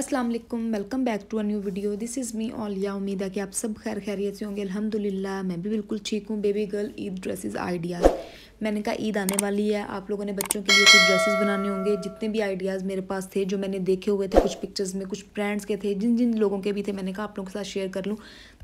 अस्सलाम वालेकुम welcome back to a new video this is me Aliya उम्मीद है कि आप सब खैर खैरियत से होंगे अल्हम्दुलिल्लाह मैं भी बिल्कुल ठीक हूँ baby girl Eid dresses ideas मैंने कहा ईद आने वाली है आप लोगों ने बच्चों के लिए कुछ ड्रेसेस बनाने होंगे जितने भी आइडियाज़ मेरे पास थे जो मैंने देखे हुए थे कुछ पिक्चर्स में कुछ ब्रांड्स के थे जिन जिन लोगों के भी थे मैंने कहा आप लोगों के साथ शेयर कर लूँ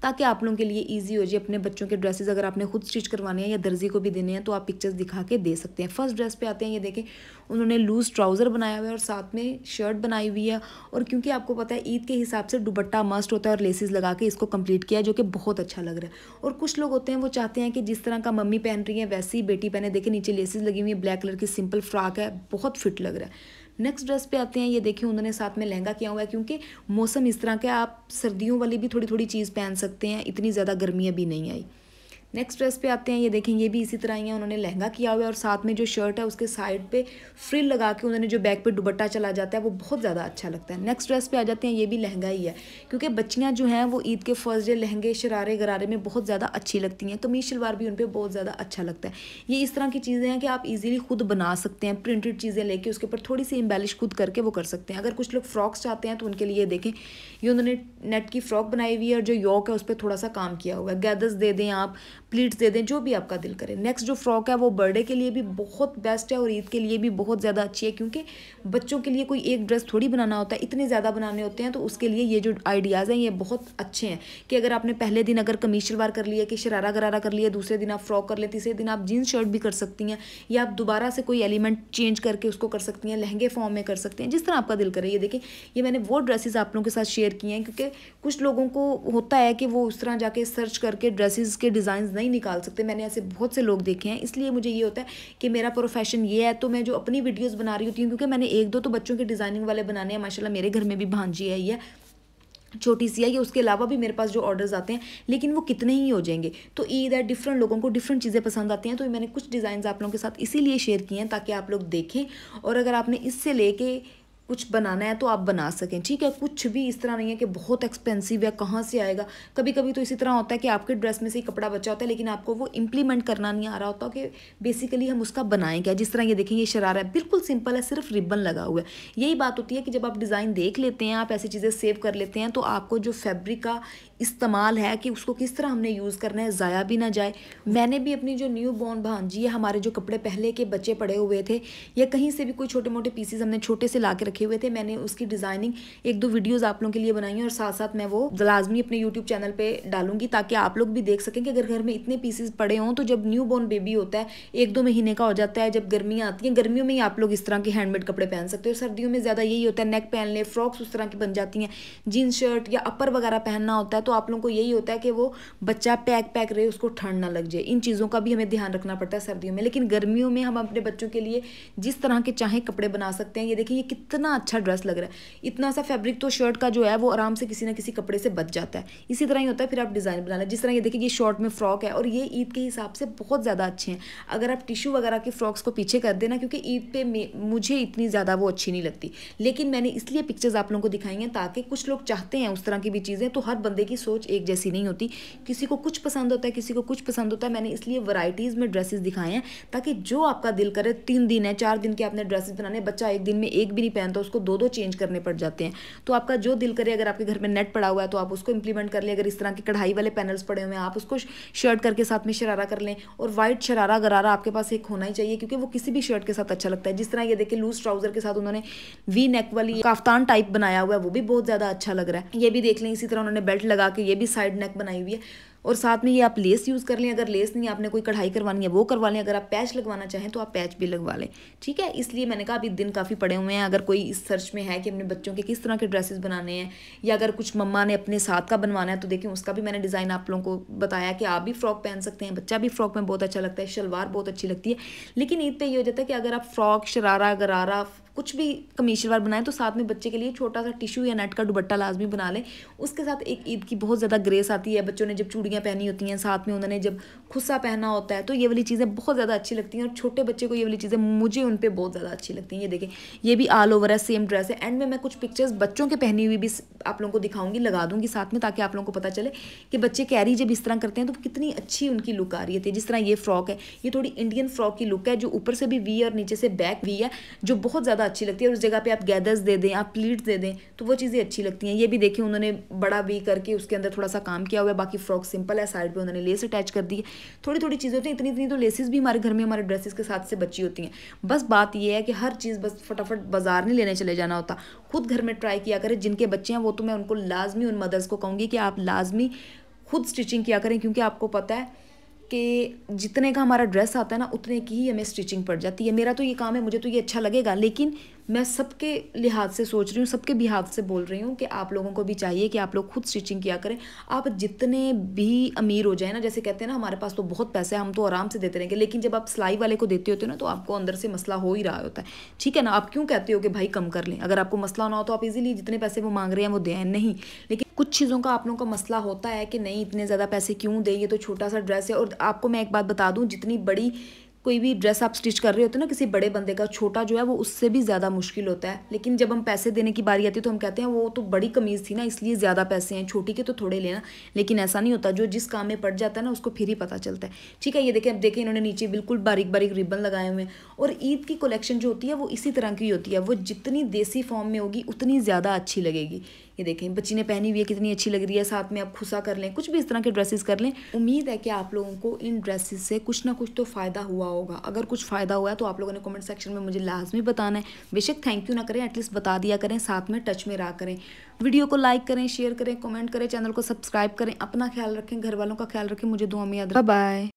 ताकि आप लोगों के लिए ईजी हो जाए अपने बच्चों के ड्रेसेस अगर आपने खुद स्टिच करवाने हैं या दर्जी को भी देने हैं तो आप पिक्चर्स दिखा के दे सकते हैं फर्स्ट ड्रेस पे आते हैं ये देखें उन्होंने लूज़ ट्राउज़र बनाया हुआ है और साथ में शर्ट बनाई हुई है और क्योंकि आपको पता है ईद के हिसाब से दुपट्टा मस्ट होता है और लेसिस लगा के इसको कम्प्लीट किया जो कि बहुत अच्छा लग रहा है और कुछ लोग होते हैं वो चाहते हैं कि जिस तरह का मम्मी पहन रही है वैसे ही बेटी पहने मैंने देखे नीचे लेसेस लगी हुई है ब्लैक कलर की सिंपल फ्रॉक है बहुत फिट लग रहा है नेक्स्ट ड्रेस पे आते हैं ये देखिए उन्होंने साथ में लहंगा किया हुआ है क्योंकि मौसम इस तरह का आप सर्दियों वाली भी थोड़ी थोड़ी चीज़ पहन सकते हैं इतनी ज़्यादा गर्मी अभी नहीं आई नेक्स्ट ड्रेस पे आते हैं ये देखें ये भी इसी तरह ही है उन्होंने लहंगा किया हुआ है और साथ में जो शर्ट है उसके साइड पे फ्रिल लगा के उन्होंने जो बैक पे दुबट्टा चला जाता है वो बहुत ज़्यादा अच्छा लगता है नेक्स्ट ड्रेस पे आ जाते हैं ये भी लहंगा ही है क्योंकि बच्चियाँ जो हैं वो ईद के फर्स्ट डे लहंगे शरारे गरारे में बहुत ज़्यादा अच्छी लगती हैं कमीज तो शलवार भी उन पर बहुत ज़्यादा अच्छा लगता है ये इस तरह की चीज़ें हैं कि आप ईजिली खुद बना सकते हैं प्रिंटेड चीज़ें लेके उसके ऊपर थोड़ी सी एम्बेलिश खुद करके वो कर सकते हैं अगर कुछ लोग फ्रॉक्स चाहते हैं तो उनके लिए देखें ये उन्होंने नेट की फ्रॉक बनाई हुई है और जो यॉक है उस पर थोड़ा सा काम किया हुआ है गैदर्स दे दें आप प्लीट्स दे दें जो भी आपका दिल करे नेक्स्ट जो फ्रॉक है वो बर्थडे के लिए भी बहुत बेस्ट है और ईद के लिए भी बहुत ज़्यादा अच्छी है क्योंकि बच्चों के लिए कोई एक ड्रेस थोड़ी बनाना होता है इतने ज़्यादा बनाने होते हैं तो उसके लिए ये जो आइडियाज़ हैं ये बहुत अच्छे हैं कि अगर आपने पहले दिन अगर कमीज शलवार कर लिया कि शरारा गरारा कर लिया दूसरे दिन आप फ्रॉक कर लिया तीसरे दिन आप जीन्स शर्ट भी कर सकती हैं या आप दोबारा से कोई एलिमेंट चेंज करके उसको कर सकती हैं लहंगे फॉर्म में कर सकते हैं जिस तरह आपका दिल करे ये देखें ये मैंने वो ड्रेसेज आप लोगों के साथ शेयर किए हैं क्योंकि कुछ लोगों को होता है कि वो उस तरह जाके सर्च करके ड्रेसिज़ के डिज़ाइन नहीं निकाल सकते मैंने ऐसे बहुत से लोग देखे हैं इसलिए मुझे ये होता है कि मेरा प्रोफेशन ये है तो मैं जो अपनी वीडियोज़ बना रही होती हूँ क्योंकि मैंने एक दो तो बच्चों के डिज़ाइनिंग वाले बनाने हैं माशाल्लाह मेरे घर में भी भांजी है ये छोटी सी है या उसके अलावा भी मेरे पास जो ऑर्डर्स आते हैं लेकिन वो कितने ही हो जाएंगे तो ईद है डिफरेंट लोगों को डिफरेंट चीज़ें पसंद आती हैं तो मैंने कुछ डिज़ाइन आप लोगों के साथ इसीलिए शेयर किए हैं ताकि आप लोग देखें और अगर आपने इससे लेके कुछ बनाना है तो आप बना सकें ठीक है कुछ भी इस तरह नहीं है कि बहुत एक्सपेंसिव है कहाँ से आएगा कभी कभी तो इसी तरह होता है कि आपके ड्रेस में से ही कपड़ा बचा होता है लेकिन आपको वो इम्प्लीमेंट करना नहीं आ रहा होता कि बेसिकली हम उसका बनाएं क्या जिस तरह ये देखें ये शरारा है बिल्कुल सिंपल है सिर्फ रिबन लगा हुआ है यही बात होती है कि जब आप डिज़ाइन देख लेते हैं आप ऐसी चीज़ें सेव कर लेते हैं तो आपको जो फैब्रिक का इस्तेमाल है कि उसको किस तरह हमने यूज़ करना है ज़ाया भी ना जाए मैंने भी अपनी जो न्यू बॉर्न जी है हमारे जो कपड़े पहले के बच्चे पड़े हुए थे या कहीं से भी कोई छोटे मोटे पीसेज हमने छोटे से ला के रखे हुए थे मैंने उसकी डिज़ाइनिंग एक दो वीडियोज़ आप लोगों के लिए बनाई हैं और साथ साथ मैं वो लाजमी अपने यूट्यूब चैनल पर डालूंगी ताकि आप लोग भी देख सकें कि अगर घर में इतने पीसेज पड़े हों तो जब न्यू बॉर्न बेबी होता है एक दो महीने का हो जाता है जब गर्मियाँ आती हैं गर्मियों में ही आप लोग इस तरह के हैंडमेड कपड़े पहन सकते हो सर्दियों में ज़्यादा यही होता है नेक पहन ले फ्रॉक्स उस तरह की बन जाती हैं जीन्स शर्ट या अपर वगैरह पहनना होता है तो तो आप लोगों को यही होता है कि वो बच्चा पैक पैक रहे उसको ठंड ना लग जाए इन चीज़ों का भी हमें ध्यान रखना पड़ता है सर्दियों में लेकिन गर्मियों में हम अपने बच्चों के लिए जिस तरह के चाहे कपड़े बना सकते हैं ये देखिए ये कितना अच्छा ड्रेस लग रहा है इतना सा फैब्रिक तो शर्ट का जो है वो आराम से किसी ना किसी कपड़े से बच जाता है इसी तरह ही होता है फिर आप डिज़ाइन बना लें जिस तरह ये देखिए ये शॉर्ट में फ्रॉक है और ये ईद के हिसाब से बहुत ज़्यादा अच्छे हैं अगर आप टिशू वगैरह के फ्रॉक्स को पीछे कर देना क्योंकि ईद पे मुझे इतनी ज़्यादा वो अच्छी नहीं लगती लेकिन मैंने इसलिए पिक्चर्स आप लोगों को दिखाई हैं ताकि कुछ लोग चाहते हैं उस तरह की भी चीज़ें तो हर बंदे की सबकी सोच एक जैसी नहीं होती किसी को कुछ पसंद होता है किसी को कुछ पसंद होता है मैंने इसलिए वराइटीज़ में ड्रेसेस दिखाए हैं ताकि जो आपका दिल करे तीन दिन है चार दिन के आपने ड्रेसेस बनाने बच्चा एक दिन में एक भी नहीं पहनता उसको दो दो चेंज करने पड़ जाते हैं तो आपका जो दिल करे अगर आपके घर में नेट पड़ा हुआ है तो आप उसको इंप्लीमेंट कर लें अगर इस तरह के कढ़ाई वाले पैनल्स पड़े हुए हैं आप उसको शर्ट करके साथ में शरारा कर लें और वाइट शरारा गरारा आपके पास एक होना ही चाहिए क्योंकि वो किसी भी शर्ट के साथ अच्छा लगता है जिस तरह ये देखें लूज ट्राउजर के साथ उन्होंने वी नेक वाली काफ्तान टाइप बनाया हुआ है वो भी बहुत ज़्यादा अच्छा लग रहा है ये भी देख लें इसी तरह उन्होंने बेल्ट लगा लगा के ये भी साइड नेक बनाई हुई है और साथ में ये आप लेस यूज़ कर लें अगर लेस नहीं आपने कोई कढ़ाई करवानी है वो करवा लें अगर आप पैच लगवाना चाहें तो आप पैच भी लगवा लें ठीक है इसलिए मैंने कहा अभी दिन काफ़ी पड़े हुए हैं अगर कोई इस सर्च में है कि अपने बच्चों के किस तरह के ड्रेसेस बनाने हैं या अगर कुछ मम्मा ने अपने साथ का बनवाना है तो देखें उसका भी मैंने डिज़ाइन आप लोगों को बताया कि आप भी फ्रॉक पहन सकते हैं बच्चा भी फ्रॉक में बहुत अच्छा लगता है शलवार बहुत अच्छी लगती है लेकिन ईद पर ये हो जाता है कि अगर आप फ्रॉक शरारा गरारा कुछ भी कमी शलवार बनाएं तो साथ में बच्चे के लिए छोटा सा टिशू या नेट का दुबट्टा लाजमी बना लें उसके साथ एक ईद की बहुत ज़्यादा ग्रेस आती है बच्चों ने जब चूड़ियाँ पहनी होती हैं साथ में उन्होंने जब खुस्सा पहना होता है तो ये वाली चीज़ें बहुत ज़्यादा अच्छी लगती हैं और छोटे बच्चे को ये वाली चीज़ें मुझे उन पर बहुत ज़्यादा अच्छी लगती हैं ये देखें ये भी ऑल ओवर है सेम ड्रेस है एंड में मैं कुछ पिक्चर्स बच्चों के पहनी हुई भी आप लोगों को दिखाऊंगी लगा दूंगी साथ में ताकि आप लोगों को पता चले कि बच्चे कैरी जब इस तरह करते हैं तो कितनी अच्छी उनकी लुक आ रही होती है जिस तरह ये फ्रॉक है ये थोड़ी इंडियन फ्रॉक की लुक है जो ऊपर से भी वी और नीचे से बैक वी है जो बहुत ज़्यादा अच्छी लगती है और उस जगह पे आप गैदर्स दे दें आप प्लीट्स दे दें तो वो चीज़ें अच्छी लगती हैं ये भी देखें उन्होंने बड़ा वी करके उसके अंदर थोड़ा सा काम किया हुआ है बाकी फ्रॉक सिंपल है साइड पर उन्होंने लेस अटैच कर दी है थोड़ी थोड़ी चीज़ें होती हैं इतनी इतनी तो लेसेस भी हमारे घर में हमारे ड्रेसेस के साथ से बची होती हैं बस बात यह है कि हर चीज़ बस फटाफट बाजार नहीं लेने चले जाना होता खुद घर में ट्राई किया करें जिनके बच्चे हैं वो तो मैं उनको लाजमी उन मदर्स को कहूँगी कि आप लाजमी खुद स्टिचिंग किया करें क्योंकि आपको पता है कि जितने का हमारा ड्रेस आता है ना उतने की ही हमें स्टिचिंग पड़ जाती है मेरा तो ये काम है मुझे तो ये अच्छा लगेगा लेकिन मैं सबके लिहाज से सोच रही हूँ सबके बिहाव से बोल रही हूँ कि आप लोगों को भी चाहिए कि आप लोग खुद स्टिचिंग किया करें आप जितने भी अमीर हो जाए ना जैसे कहते हैं ना हमारे पास तो बहुत पैसे हम तो आराम से देते रहेंगे लेकिन जब आप सिलाई वाले को देते होते हो ना तो आपको अंदर से मसला हो ही रहा होता है ठीक है ना आप क्यों कहते हो कि भाई कम कर लें अगर आपको मसला ना हो तो आप इजीली जितने पैसे वो मांग रहे हैं वो दें नहीं लेकिन कुछ चीज़ों का आप लोगों का मसला होता है कि नहीं इतने ज़्यादा पैसे क्यों दें ये तो छोटा सा ड्रेस है और आपको मैं एक बात बता दूँ जितनी बड़ी कोई भी ड्रेस आप स्टिच कर रहे होते हैं ना किसी बड़े बंदे का छोटा जो है वो उससे भी ज़्यादा मुश्किल होता है लेकिन जब हम पैसे देने की बारी आती है तो हम कहते हैं वो तो बड़ी कमीज़ थी ना इसलिए ज़्यादा पैसे हैं छोटी के तो थोड़े लेना लेकिन ऐसा नहीं होता जो जिस काम में पड़ जाता है ना उसको फिर ही पता चलता है ठीक है ये देखें अब देखें इन्होंने नीचे बिल्कुल बारीक बारीक रिबन लगाए हुए हैं और ईद की कलेक्शन जो होती है वो इसी तरह की होती है वो जितनी देसी फॉर्म में होगी उतनी ज़्यादा अच्छी लगेगी ये देखें बच्ची ने पहनी हुई है कितनी अच्छी लग रही है साथ में आप खुसा कर लें कुछ भी इस तरह के ड्रेसेस कर लें उम्मीद है कि आप लोगों को इन ड्रेसेस से कुछ ना कुछ तो फ़ायदा हुआ हो होगा अगर कुछ फ़ायदा हुआ है तो आप लोगों ने कमेंट सेक्शन में मुझे लाजमी बताना है बेशक थैंक यू ना करें एटलीस्ट बता दिया करें साथ में टच में रहा करें वीडियो को लाइक करें शेयर करें कमेंट करें चैनल को सब्सक्राइब करें अपना ख्याल रखें घर वालों का ख्याल रखें मुझे दुआ में याद बाय